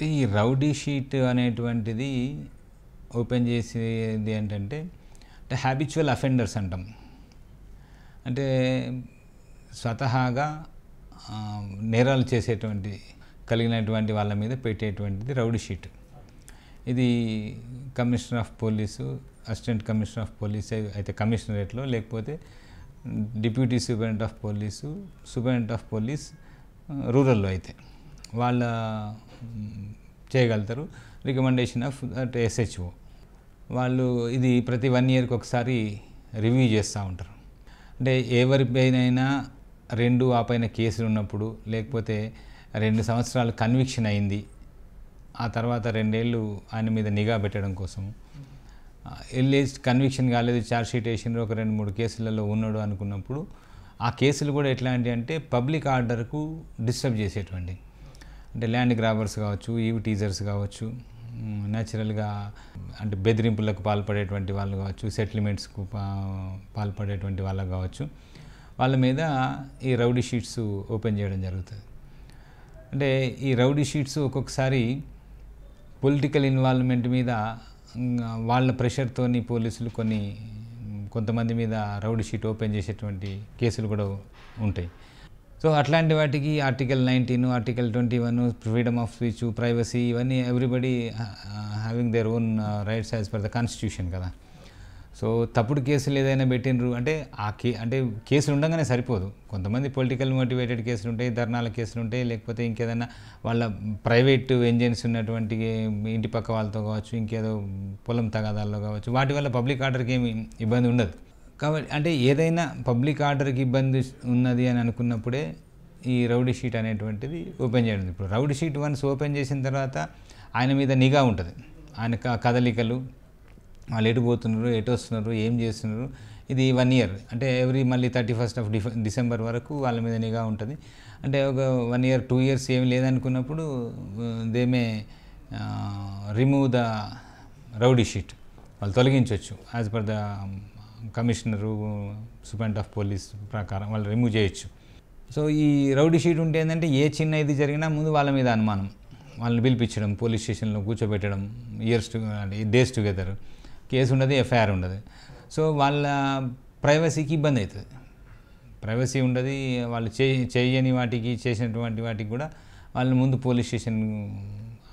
అయితే ఈ rowdy sheet అనేటువంటిది ఓపెన్ చేసేది ఏంటంటే అంటే హ్యాబిచువల్ అఫెండర్స్ అంటాం అంటే స్వతహాగా నేరాలు చేసేటువంటి కలిగినటువంటి వాళ్ళ మీద పెట్టేటువంటిది రౌడీ షీట్ ఇది commissioner of police assistant commissioner of police అయితే కమిషనరేట్లో లేకపోతే deputy superintendent of police superintendent of police రూరల్లో అయితే వాళ్ళ చేయగలుగుతారు రికమెండేషన్ ఆఫ్ దట్ ఎస్హెచ్ఓ వాళ్ళు ఇది ప్రతి వన్ ఇయర్కి ఒకసారి రివ్యూ చేస్తూ ఉంటారు అంటే ఎవరిపైనైనా రెండు ఆ పైన కేసులు ఉన్నప్పుడు లేకపోతే రెండు సంవత్సరాలు కన్విక్షన్ అయింది ఆ తర్వాత రెండేళ్ళు ఆయన మీద నిఘా పెట్టడం కోసం వెళ్ళేసి కన్విక్షన్ కాలేదు ఛార్జ్ షీట్ వేసిండ్రు ఒక రెండు మూడు కేసులలో ఉన్నాడు అనుకున్నప్పుడు ఆ కేసులు కూడా ఎట్లాంటి అంటే పబ్లిక్ ఆర్డర్కు డిస్టర్బ్ చేసేటువంటి అంటే ల్యాండ్ గ్రాబర్స్ కావచ్చు ఈవ్ టీజర్స్ కావచ్చు న్యాచురల్గా అంటే బెదిరింపులకు పాల్పడేటువంటి వాళ్ళు కావచ్చు సెటిల్మెంట్స్కు పాల్పడేటువంటి వాళ్ళకు కావచ్చు వాళ్ళ మీద ఈ రౌడీ షీట్స్ ఓపెన్ చేయడం జరుగుతుంది అంటే ఈ రౌడీ షీట్స్ ఒక్కొక్కసారి పొలిటికల్ ఇన్వాల్వ్మెంట్ మీద వాళ్ళ ప్రెషర్తోని పోలీసులు కొన్ని కొంతమంది మీద రౌడీ షీట్ ఓపెన్ చేసేటువంటి కేసులు కూడా ఉంటాయి సో అట్లాంటి వాటికి article nineteen article twenty one freedom of speech privacy ఇవన్నీ everybody having their own rights as per the constitution కదా సో తప్పుడు కేసులు ఏదైనా పెట్టినరు అంటే ఆ కే అంటే కేసులు ఉండగానే సరిపోదు కొంతమంది పొలిటికల్ మోటివేటెడ్ కేసులు ఉంటాయి ధర్నాల కేసులు ఉంటాయి లేకపోతే ఇంకేదైనా వాళ్ళ ప్రైవేట్ ఎంజన్స్ ఉన్నటువంటి ఇంటి పక్క వాళ్ళతో కావచ్చు ఇంకేదో పొలం తగాదాల్లో కావచ్చు వాటి వల్ల పబ్లిక్ ఆర్డర్కి ఏమి ఇబ్బంది ఉండదు కాబట్టి అంటే ఏదైనా పబ్లిక్ ఆర్డర్కి ఇబ్బంది ఉన్నది అని అనుకున్నప్పుడే ఈ రౌడీ షీట్ అనేటువంటిది ఓపెన్ చేయడం ఇప్పుడు రౌడీ షీట్ వన్స్ ఓపెన్ చేసిన తర్వాత ఆయన మీద నిఘా ఉంటుంది ఆయన కదలికలు వాళ్ళు ఎటు పోతున్నారు ఎటు వస్తున్నారు ఏం చేస్తున్నారు ఇది వన్ ఇయర్ అంటే ఎవ్రీ మళ్ళీ థర్టీ ఫస్ట్ ఆఫ్ డిసెంబర్ వరకు వాళ్ళ మీద నిఘా ఉంటుంది అంటే ఒక వన్ ఇయర్ టూ ఇయర్స్ ఏం లేదనుకున్నప్పుడు they may remove the rowdy sheet వాళ్ళు తొలగించవచ్చు as per the commissioner superintendent of police ప్రకారం వాళ్ళు రిమూవ్ చేయొచ్చు సో ఈ రౌడీ షీట్ ఉంటే ఏంటంటే ఏ చిన్న ఇది జరిగినా ముందు వాళ్ళ మీద అనుమానం వాళ్ళని పిలిపించడం పోలీస్ స్టేషన్లో కూర్చోబెట్టడం ఇయర్స్ టు డేస్ టుగెదర్ కేసు ఉండదు ఎఫ్ఐఆర్ ఉండదు సో వాళ్ళ ప్రైవసీకి ఇబ్బంది అవుతుంది ప్రైవసీ ఉండదు వాళ్ళు చేయని వాటికి చేసినటువంటి వాటికి కూడా వాళ్ళ ముందు పోలీస్ స్టేషన్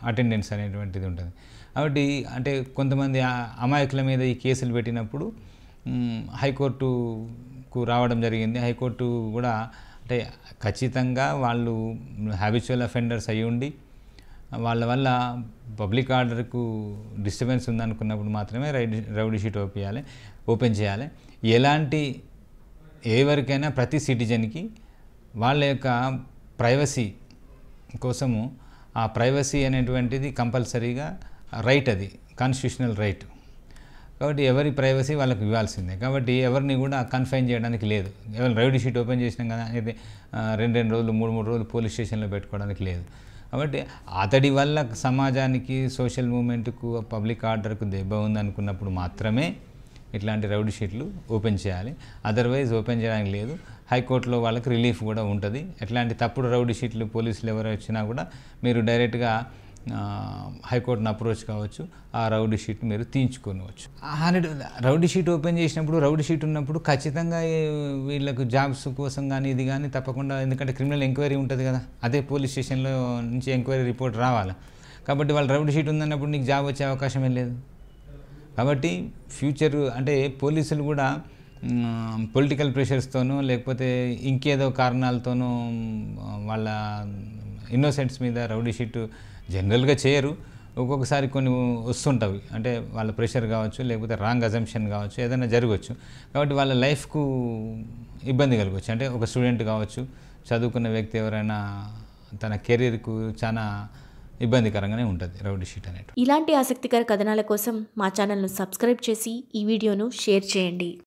అటెండెన్స్ అనేటువంటిది ఉంటుంది కాబట్టి అంటే కొంతమంది అమాయకుల మీద ఈ కేసులు పెట్టినప్పుడు హైకోర్టుకు రావడం జరిగింది హైకోర్టు కూడా అంటే ఖచ్చితంగా వాళ్ళు హ్యాబిచువల్ అఫెండర్స్ అయ్యి ఉండి వాళ్ళ వల్ల పబ్లిక్ ఆర్డర్కు డిస్టర్బెన్స్ ఉందనుకున్నప్పుడు మాత్రమే రైడ్ రౌడీ షీట్ ఓపియాలి ఓపెన్ చేయాలి ఎలాంటి ఎవరికైనా ప్రతి సిటిజన్కి వాళ్ళ యొక్క ప్రైవసీ కోసము ఆ ప్రైవసీ అనేటువంటిది కంపల్సరీగా రైట్ అది కాన్స్టిట్యూషనల్ రైట్ కాబట్టి ఎవరి ప్రైవసీ వాళ్ళకి ఇవ్వాల్సిందే కాబట్టి ఎవరిని కూడా కన్ఫైన్ చేయడానికి లేదు ఎవరు రైడ్ షీట్ ఓపెన్ చేసినాం కదా అనేది రెండు రెండు రోజులు మూడు మూడు రోజులు పోలీస్ స్టేషన్లో పెట్టుకోవడానికి లేదు కాబట్టి అతడి వల్ల సమాజానికి సోషల్ మూమెంట్కు పబ్లిక్ ఆర్డర్కు దెబ్బ ఉందనుకున్నప్పుడు మాత్రమే ఇట్లాంటి రౌడ్ షీట్లు ఓపెన్ చేయాలి అదర్వైజ్ ఓపెన్ చేయడానికి లేదు హైకోర్టులో వాళ్ళకి రిలీఫ్ కూడా ఉంటుంది ఎట్లాంటి తప్పుడు రౌడ్ షీట్లు పోలీసులు ఎవరు వచ్చినా కూడా మీరు డైరెక్ట్గా హైకోర్టును అప్రోచ్ కావచ్చు ఆ రౌడీ షీట్ మీరు తీయించుకోవచ్చు హండ్రెడ్ రౌడీ షీట్ ఓపెన్ చేసినప్పుడు రౌడీ షీట్ ఉన్నప్పుడు ఖచ్చితంగా వీళ్ళకు జాబ్స్ కోసం కానీ ఇది కానీ తప్పకుండా ఎందుకంటే క్రిమినల్ ఎంక్వైరీ ఉంటుంది కదా అదే పోలీస్ స్టేషన్లో నుంచి ఎంక్వైరీ రిపోర్ట్ రావాలి కాబట్టి వాళ్ళు రౌడీ షీట్ ఉందన్నప్పుడు నీకు జాబ్ వచ్చే అవకాశం లేదు కాబట్టి ఫ్యూచర్ అంటే పోలీసులు కూడా పొలిటికల్ ప్రెషర్స్తోనూ లేకపోతే ఇంకేదో కారణాలతోనూ వాళ్ళ ఇన్నోసెంట్స్ మీద రౌడీ షీట్ జనరల్గా చేయరు ఒక్కొక్కసారి కొన్ని వస్తుంటవి అంటే వాళ్ళ ప్రెషర్ కావచ్చు లేకపోతే రాంగ్ అజంప్షన్ కావచ్చు ఏదైనా జరగవచ్చు కాబట్టి వాళ్ళ లైఫ్కు ఇబ్బంది కలగవచ్చు అంటే ఒక స్టూడెంట్ కావచ్చు చదువుకున్న వ్యక్తి ఎవరైనా తన కెరీర్కు చాలా ఇబ్బందికరంగానే ఉంటుంది రౌడీ షీట్ అనేది ఇలాంటి ఆసక్తికర కథనాల కోసం మా ఛానల్ను సబ్స్క్రైబ్ చేసి ఈ వీడియోను షేర్ చేయండి